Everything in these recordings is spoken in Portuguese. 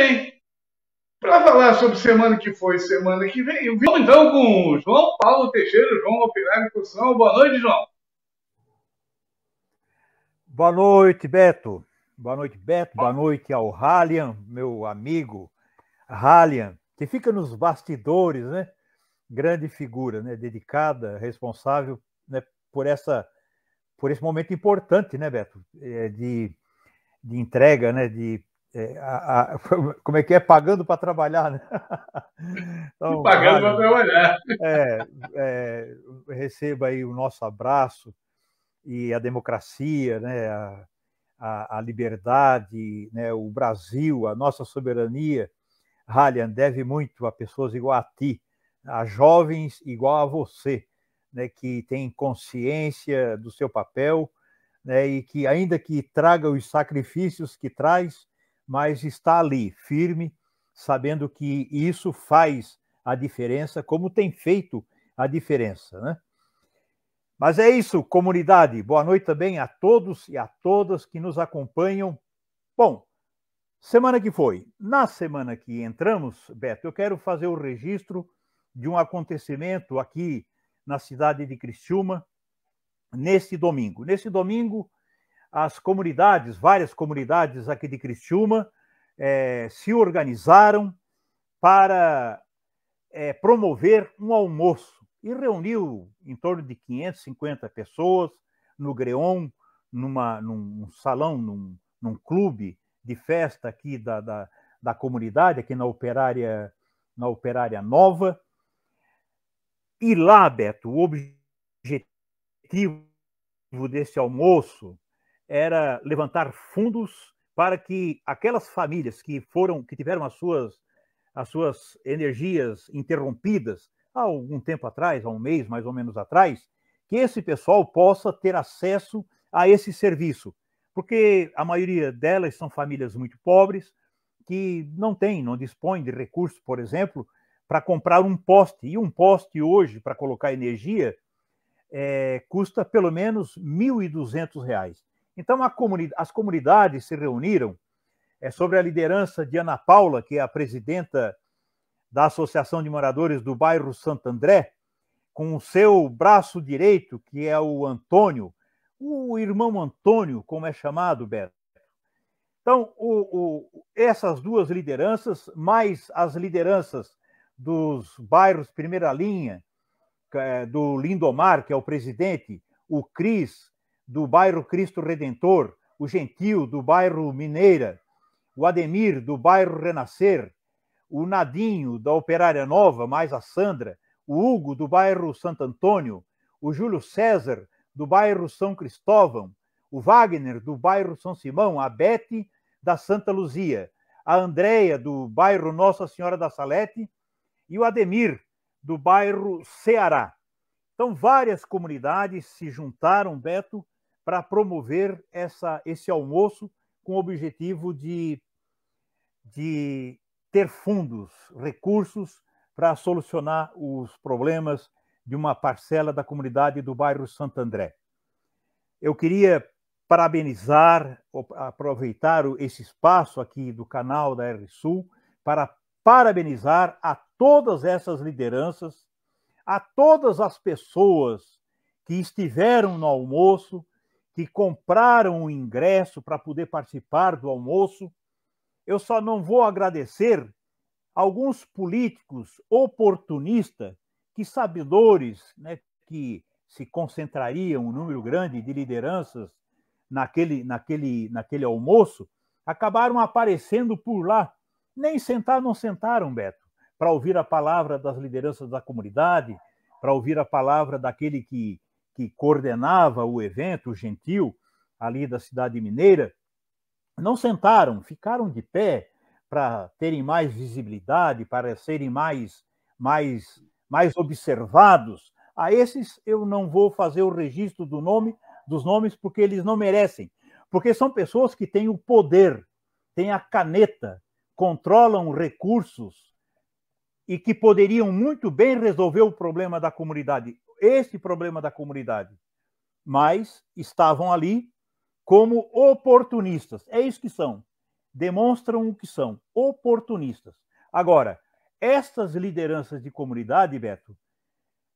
vem. Para falar sobre semana que foi, semana que vem, vamos então com o João Paulo Teixeira, João Operário Cursão. Boa noite, João. Boa noite, Beto. Boa noite, Beto. Boa ah. noite ao Halian, meu amigo Halian, que fica nos bastidores, né? Grande figura, né? Dedicada, responsável né? por essa por esse momento importante, né, Beto? É, de, de entrega, né? De é, a, a, como é que é? Pagando para trabalhar, né? Então, Pagando para trabalhar. É, é, receba aí o nosso abraço e a democracia, né? a, a, a liberdade, né? o Brasil, a nossa soberania. Halian deve muito a pessoas igual a ti, a jovens igual a você, né? que têm consciência do seu papel né? e que, ainda que traga os sacrifícios que traz, mas está ali, firme, sabendo que isso faz a diferença, como tem feito a diferença, né? Mas é isso, comunidade. Boa noite também a todos e a todas que nos acompanham. Bom, semana que foi. Na semana que entramos, Beto, eu quero fazer o registro de um acontecimento aqui na cidade de Criciúma neste domingo. Neste domingo, as comunidades, várias comunidades aqui de Criciúma, é, se organizaram para é, promover um almoço e reuniu em torno de 550 pessoas no Greon, numa, num salão, num, num clube de festa aqui da, da, da comunidade, aqui na Operária, na Operária Nova. E lá, Beto, o objetivo desse almoço era levantar fundos para que aquelas famílias que foram, que tiveram as suas, as suas energias interrompidas há algum tempo atrás, há um mês mais ou menos atrás, que esse pessoal possa ter acesso a esse serviço, porque a maioria delas são famílias muito pobres que não têm, não dispõem de recursos, por exemplo, para comprar um poste. E um poste hoje para colocar energia é, custa pelo menos R$ 1.200. Então, comuni as comunidades se reuniram é, sobre a liderança de Ana Paula, que é a presidenta da Associação de Moradores do Bairro Santo André, com o seu braço direito, que é o Antônio, o irmão Antônio, como é chamado, Beto. Então, o, o, essas duas lideranças, mais as lideranças dos bairros Primeira Linha, é do Lindomar, que é o presidente, o Cris, do bairro Cristo Redentor, o Gentil do bairro Mineira, o Ademir do bairro Renascer, o Nadinho da Operária Nova, mais a Sandra, o Hugo do bairro Santo Antônio, o Júlio César do bairro São Cristóvão, o Wagner do bairro São Simão, a Bete da Santa Luzia, a Andréia do bairro Nossa Senhora da Salete e o Ademir do bairro Ceará. Então, várias comunidades se juntaram, Beto, para promover essa, esse almoço com o objetivo de, de ter fundos, recursos para solucionar os problemas de uma parcela da comunidade do bairro Santo André. Eu queria parabenizar, aproveitar esse espaço aqui do canal da RSul para parabenizar a todas essas lideranças, a todas as pessoas que estiveram no almoço, que compraram o ingresso para poder participar do almoço. Eu só não vou agradecer alguns políticos oportunistas, que sabedores, né, que se concentrariam um número grande de lideranças naquele, naquele, naquele almoço, acabaram aparecendo por lá. Nem sentar não sentaram, Beto, para ouvir a palavra das lideranças da comunidade, para ouvir a palavra daquele que que coordenava o evento, o gentil, ali da cidade mineira, não sentaram, ficaram de pé para terem mais visibilidade, para serem mais, mais, mais observados. A esses eu não vou fazer o registro do nome, dos nomes, porque eles não merecem. Porque são pessoas que têm o poder, têm a caneta, controlam recursos e que poderiam muito bem resolver o problema da comunidade esse problema da comunidade, mas estavam ali como oportunistas. É isso que são. Demonstram o que são, oportunistas. Agora, estas lideranças de comunidade, Beto,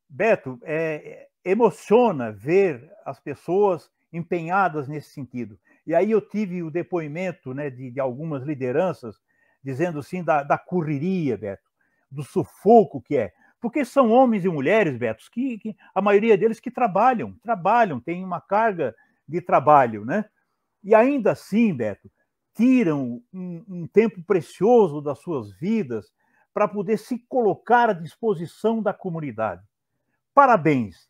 Beto, é, é, emociona ver as pessoas empenhadas nesse sentido. E aí eu tive o depoimento né, de, de algumas lideranças dizendo assim da, da correria, Beto, do sufoco que é. Porque são homens e mulheres, Beto, que, que a maioria deles que trabalham, trabalham, tem uma carga de trabalho, né? E ainda assim, Beto, tiram um, um tempo precioso das suas vidas para poder se colocar à disposição da comunidade. Parabéns.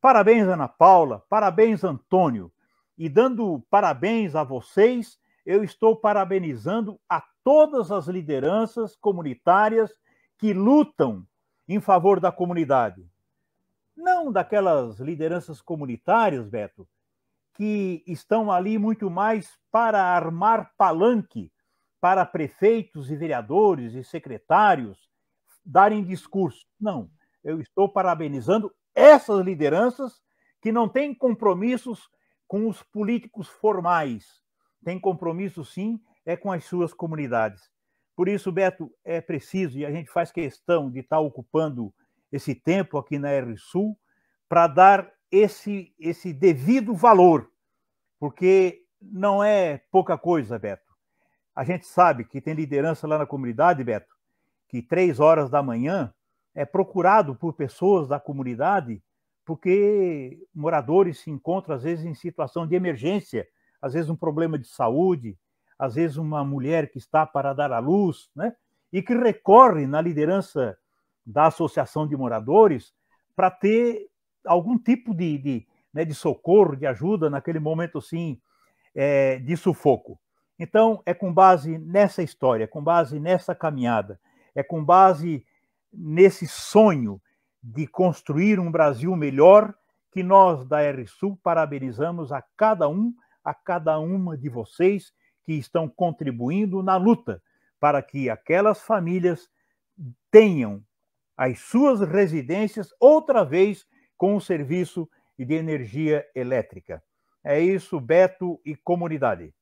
Parabéns, Ana Paula. Parabéns, Antônio. E dando parabéns a vocês, eu estou parabenizando a todas as lideranças comunitárias que lutam em favor da comunidade. Não daquelas lideranças comunitárias, Beto, que estão ali muito mais para armar palanque para prefeitos e vereadores e secretários darem discurso. Não, eu estou parabenizando essas lideranças que não têm compromissos com os políticos formais, têm compromisso sim é com as suas comunidades. Por isso, Beto, é preciso, e a gente faz questão de estar ocupando esse tempo aqui na RSul para dar esse, esse devido valor, porque não é pouca coisa, Beto. A gente sabe que tem liderança lá na comunidade, Beto, que três horas da manhã é procurado por pessoas da comunidade, porque moradores se encontram, às vezes, em situação de emergência, às vezes um problema de saúde, às vezes uma mulher que está para dar à luz, né? e que recorre na liderança da associação de moradores para ter algum tipo de, de, né, de, socorro, de ajuda naquele momento assim é, de sufoco. Então é com base nessa história, com base nessa caminhada, é com base nesse sonho de construir um Brasil melhor que nós da Sul parabenizamos a cada um, a cada uma de vocês que estão contribuindo na luta para que aquelas famílias tenham as suas residências outra vez com o serviço de energia elétrica. É isso, Beto e comunidade.